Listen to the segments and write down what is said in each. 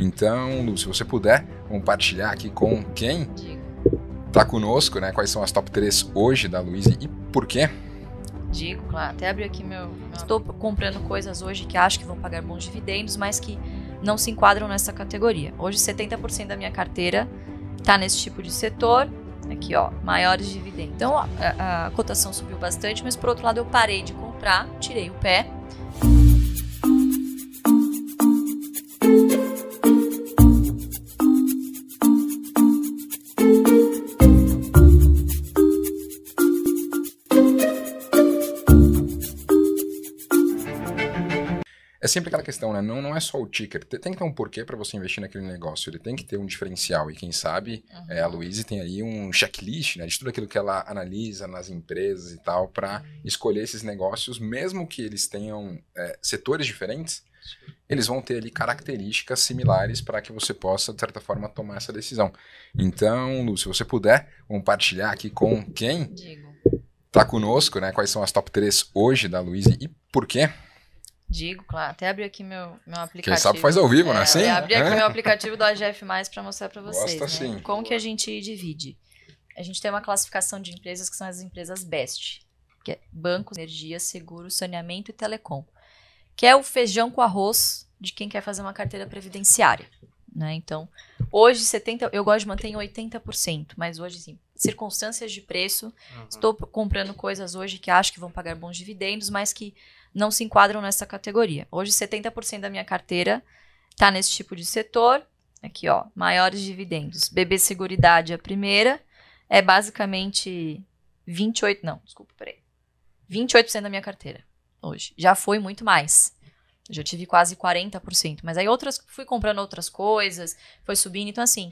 Então, Lu, se você puder compartilhar aqui com quem está conosco, né? Quais são as top 3 hoje da Luísa e por quê? Digo, claro, até abri aqui meu. Estou comprando coisas hoje que acho que vão pagar bons dividendos, mas que não se enquadram nessa categoria. Hoje, 70% da minha carteira está nesse tipo de setor. Aqui, ó, maiores dividendos. Então, a, a, cotação subiu bastante, mas por outro lado, eu parei de comprar, tirei o pé É sempre aquela questão, né? Não, não é só o ticker. Tem que ter um porquê para você investir naquele negócio. Ele tem que ter um diferencial. E quem sabe, uhum. é, a uhum. Luísa tem aí um checklist, né? De tudo aquilo que ela analisa nas empresas e tal, para uhum. escolher esses negócios, mesmo que eles tenham é, setores diferentes, eles vão ter ali características similares para que você possa, de certa forma, tomar essa decisão. Então, Lu, se você puder compartilhar aqui com quem está conosco, né? Quais são as top 3 hoje da Luísa e por quê? Digo, claro. Até abri aqui meu, meu aplicativo. Quem sabe faz ao vivo, né? É, sim? Abri aqui é. meu aplicativo do AGF Mais para mostrar para vocês. Gosta, né? sim. Como que a gente divide? A gente tem uma classificação de empresas que são as empresas BEST, que é bancos, energia, seguro, saneamento e telecom, que é o feijão com arroz de quem quer fazer uma carteira previdenciária. Né? Então, hoje 70, eu gosto de manter em 80%, mas hoje sim, circunstâncias de preço, uhum. estou comprando coisas hoje que acho que vão pagar bons dividendos, mas que não se enquadram nessa categoria. Hoje, 70% da minha carteira está nesse tipo de setor. Aqui, ó, maiores dividendos. BB Seguridade, é a primeira, é basicamente 28, não, desculpa, peraí. 28% da minha carteira hoje. Já foi muito mais. já tive quase 40%, mas aí outras fui comprando outras coisas, foi subindo, então assim,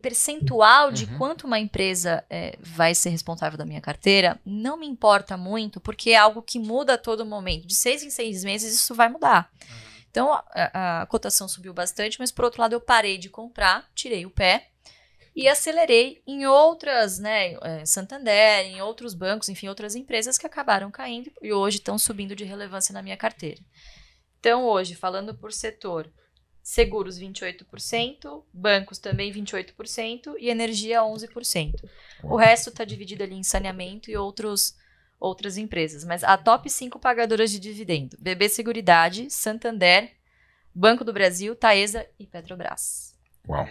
percentual de uhum. quanto uma empresa é, vai ser responsável da minha carteira não me importa muito, porque é algo que muda a todo momento. De seis em seis meses, isso vai mudar. Uhum. Então, a, a, cotação subiu bastante, mas por outro lado, eu parei de comprar, tirei o pé e acelerei em outras, né, é, Santander, em outros bancos, enfim, outras empresas que acabaram caindo e hoje estão subindo de relevância na minha carteira. Então, hoje, falando por setor, seguros 28%, bancos também 28% e energia 11%. O resto está dividido ali em saneamento e outros outras empresas, mas a top 5 pagadoras de dividendo: BB Seguridade, Santander, Banco do Brasil, Taesa e Petrobras. Uau.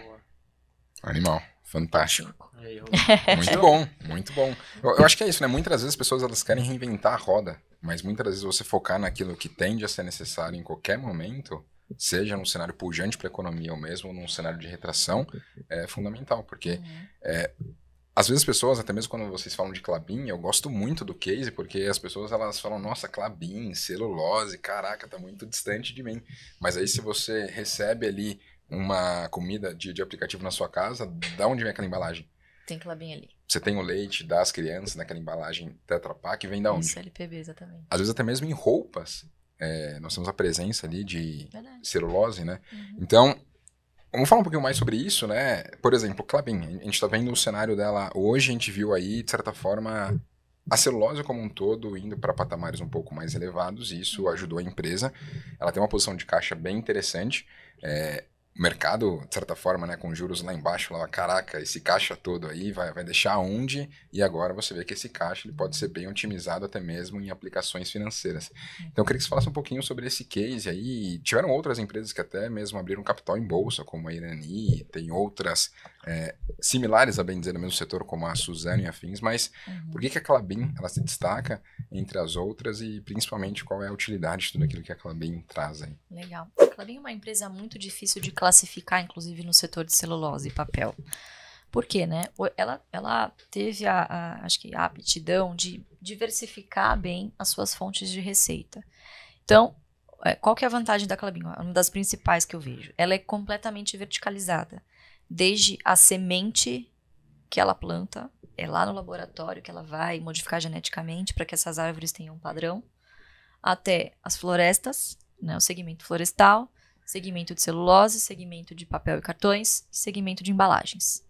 Animal. Fantástico. Muito bom, muito bom. Eu, eu, acho que é isso, né? Muitas vezes as pessoas elas querem reinventar a roda, mas muitas vezes você focar naquilo que tende a ser necessário em qualquer momento seja num cenário pujante para a economia ou mesmo num cenário de retração, é fundamental, porque uhum. é, às vezes as pessoas, até mesmo quando vocês falam de Clabin, eu gosto muito do case, porque as pessoas elas falam, nossa, Clabin, celulose, caraca, tá muito distante de mim. Mas aí se você recebe ali uma comida de, de aplicativo na sua casa, da onde vem aquela embalagem? Tem Clabin ali. Você tem o leite das crianças naquela embalagem Tetra Pak, vem da onde? Isso, LPB, exatamente. Às vezes até mesmo em roupas, é, nós temos a presença ali de Verdade. celulose, né? Uhum. Então, vamos falar um pouquinho mais sobre isso, né? Por exemplo, Clabin, a gente está vendo o cenário dela hoje, a gente viu aí, de certa forma, a celulose como um todo indo para patamares um pouco mais elevados, e isso uhum. ajudou a empresa. Ela tem uma posição de caixa bem interessante. É, mercado, de certa forma, né, com juros lá embaixo, lá, caraca, esse caixa todo aí vai, vai deixar onde? E agora você vê que esse caixa ele pode ser bem otimizado até mesmo em aplicações financeiras. Uhum. Então, eu queria que você falasse um pouquinho sobre esse case aí. Tiveram outras empresas que até mesmo abriram capital em bolsa, como a Irani, tem outras é, similares, a bem dizer, no mesmo setor, como a Suzano e afins, mas uhum. por que, que a Clabin ela se destaca entre as outras e principalmente qual é a utilidade de tudo aquilo que a Clabin traz aí? Legal. A Clabin é uma empresa muito difícil de classificar, inclusive no setor de celulose e papel. Por quê, né? Ela, ela teve a, a, acho que a aptidão de diversificar bem as suas fontes de receita. Então, é, qual que é a vantagem da Clabin? Uma das principais que eu vejo. Ela é completamente verticalizada desde a semente que ela planta, é lá no laboratório que ela vai modificar geneticamente para que essas árvores tenham um padrão, até as florestas, né, o segmento florestal, segmento de celulose, segmento de papel e cartões, segmento de embalagens.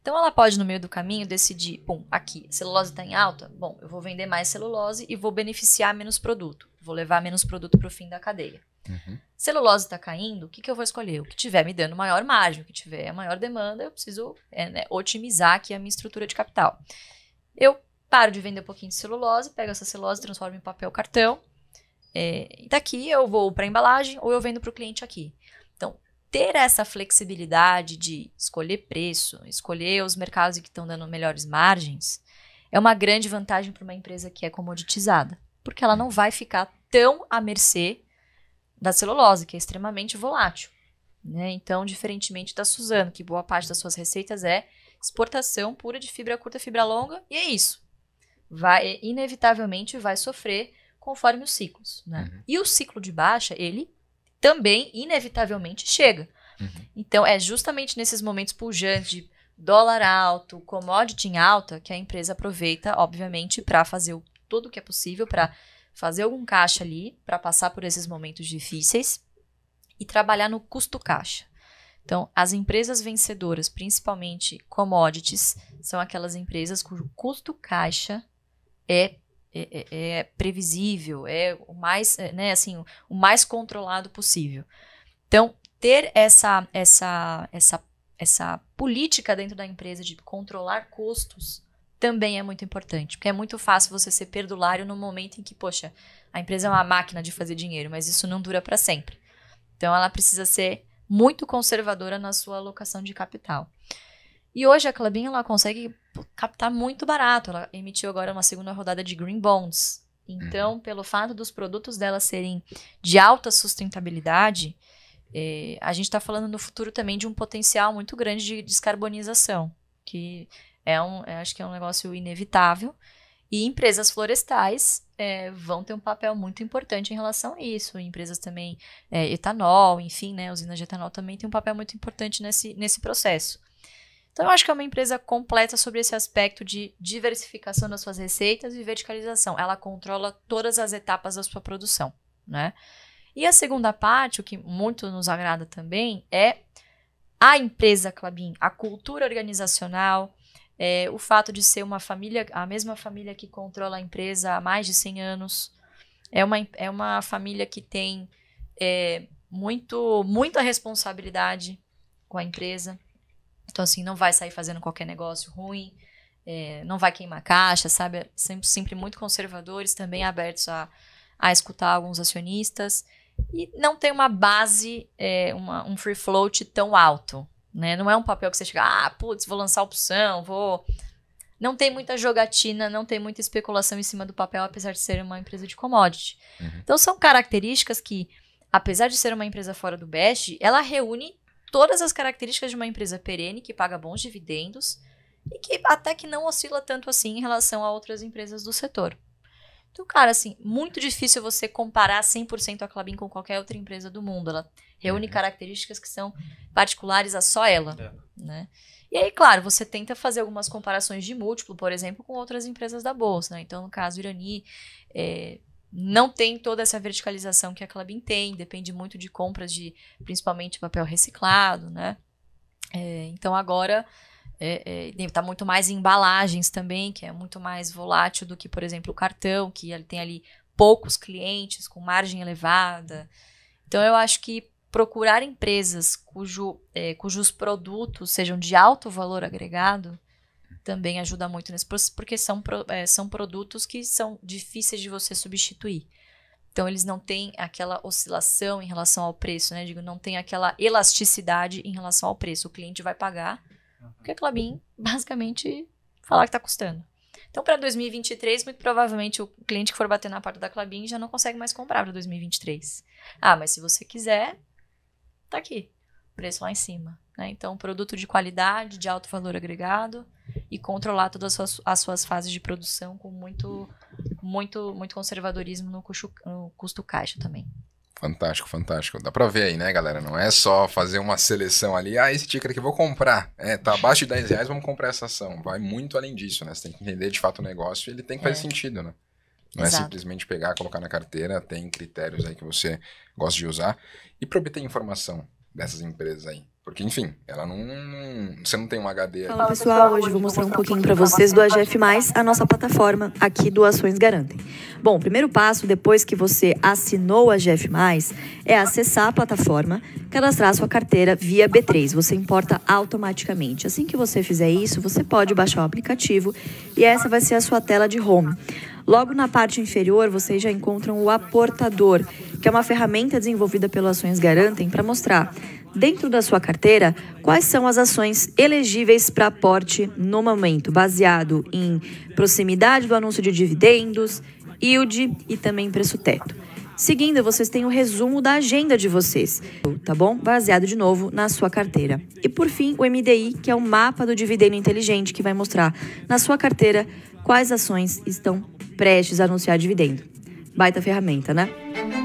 Então ela pode no meio do caminho decidir, bom, aqui, a celulose está em alta, bom, eu vou vender mais celulose e vou beneficiar menos produto, vou levar menos produto para o fim da cadeia. Uhum. Celulose está caindo, o que, que eu vou escolher? O que tiver me dando maior margem, o que tiver a maior demanda, eu preciso é, né, otimizar aqui a minha estrutura de capital. Eu paro de vender um pouquinho de celulose, pego essa celulose, transformo em papel cartão. É, e daqui eu vou para embalagem ou eu vendo para o cliente aqui. Então, ter essa flexibilidade de escolher preço, escolher os mercados que estão dando melhores margens, é uma grande vantagem para uma empresa que é comoditizada, porque ela não uhum. vai ficar tão à mercê da celulose, que é extremamente volátil. Né? Então, diferentemente da Suzano, que boa parte das suas receitas é exportação pura de fibra curta, fibra longa, e é isso. Vai, é, inevitavelmente vai sofrer conforme os ciclos. Né? Uhum. E o ciclo de baixa, ele também inevitavelmente chega. Uhum. Então, é justamente nesses momentos pujantes de dólar alto, commodity em alta, que a empresa aproveita, obviamente, para fazer o, tudo o que é possível para fazer algum caixa ali para passar por esses momentos difíceis e trabalhar no custo caixa. Então, as empresas vencedoras, principalmente commodities, são aquelas empresas cujo custo caixa é, é, é, é previsível, é o mais, é, né, assim, o mais controlado possível. Então, ter essa, essa, essa, essa política dentro da empresa de controlar custos também é muito importante, porque é muito fácil você ser perdulário no momento em que, poxa, a empresa é uma máquina de fazer dinheiro, mas isso não dura para sempre. Então ela precisa ser muito conservadora na sua alocação de capital. E hoje a Clubinha ela consegue captar muito barato. Ela emitiu agora uma segunda rodada de green bonds. Então, uhum. pelo fato dos produtos dela serem de alta sustentabilidade, eh, a gente está falando no futuro também de um potencial muito grande de descarbonização, que é um, é, acho que é um negócio inevitável. E empresas florestais é, vão ter um papel muito importante em relação a isso. Empresas também, é, etanol, enfim, né, usinas de etanol também tem um papel muito importante nesse, nesse processo. Então, eu acho que é uma empresa completa sobre esse aspecto de diversificação das suas receitas e verticalização. Ela controla todas as etapas da sua produção, né? E a segunda parte, o que muito nos agrada também, é a empresa Clabin, a cultura organizacional, é, o fato de ser uma família, a mesma família que controla a empresa há mais de 100 anos, é uma, é uma família que tem é, muito, muita responsabilidade com a empresa. Então, assim, não vai sair fazendo qualquer negócio ruim, é, não vai queimar caixa, sabe? É sempre, sempre muito conservadores, também abertos a, a escutar alguns acionistas. E não tem uma base, é, uma, um free float tão alto. Né? Não é um papel que você chega, ah, putz, vou lançar opção, vou. Não tem muita jogatina, não tem muita especulação em cima do papel, apesar de ser uma empresa de commodity. Uhum. Então, são características que, apesar de ser uma empresa fora do BEST, ela reúne todas as características de uma empresa perene, que paga bons dividendos e que até que não oscila tanto assim em relação a outras empresas do setor. Então, cara, assim, muito difícil você comparar 100% a Clabin com qualquer outra empresa do mundo. Ela reúne uhum. características que são particulares a só ela, é. né? E aí, claro, você tenta fazer algumas comparações de múltiplo, por exemplo, com outras empresas da bolsa, né? Então, no caso, Irani é, não tem toda essa verticalização que a Clabin tem, depende muito de compras de, principalmente, papel reciclado, né? É, então, agora é, é tá muito mais em embalagens também, que é muito mais volátil do que, por exemplo, o cartão, que ele tem ali poucos clientes com margem elevada. Então eu acho que procurar empresas cujo, é, cujos produtos sejam de alto valor agregado também ajuda muito nesse processo, porque são, é, são produtos que são difíceis de você substituir. Então, eles não têm aquela oscilação em relação ao preço, né? Digo, não tem aquela elasticidade em relação ao preço. O cliente vai pagar porque a Clabin, basicamente, falar que está custando. Então, para 2023, muito provavelmente o cliente que for bater na porta da Clabin já não consegue mais comprar para 2023. Ah, mas se você quiser, tá aqui. Preço lá em cima. Né? Então, produto de qualidade, de alto valor agregado e controlar todas as suas, as suas fases de produção com muito, muito, muito conservadorismo no custo, no custo caixa também. Fantástico, fantástico. Dá pra ver aí, né, galera? Não é só fazer uma seleção ali, ah, esse ticker aqui eu vou comprar. É, tá abaixo de 10 reais, vamos comprar essa ação. Vai muito além disso, né? Você tem que entender de fato o negócio e ele tem que fazer é. sentido, né? Não é Exato. é simplesmente pegar, colocar na carteira, tem critérios aí que você gosta de usar. E para obter informação, dessas empresas aí. Porque, enfim, ela não. Você não tem um HD. Fala pessoal, hoje vou mostrar um pouquinho para vocês do AGF, a nossa plataforma aqui do Ações Garantem. Bom, primeiro passo, depois que você assinou o AGF, é acessar a plataforma, cadastrar sua carteira via B3. Você importa automaticamente. Assim que você fizer isso, você pode baixar o aplicativo e essa vai ser a sua tela de home. Logo na parte inferior, vocês já encontram o aportador que é uma ferramenta desenvolvida pelo Ações Garantem para mostrar, dentro da sua carteira, quais são as ações elegíveis para aporte no momento, baseado em proximidade do anúncio de dividendos, yield e também preço teto. Seguindo, vocês têm o um resumo da agenda de vocês, tá bom? Baseado de novo na sua carteira. E por fim, o MDI, que é o mapa do dividendo inteligente, que vai mostrar na sua carteira quais ações estão prestes a anunciar dividendo. Baita ferramenta, né?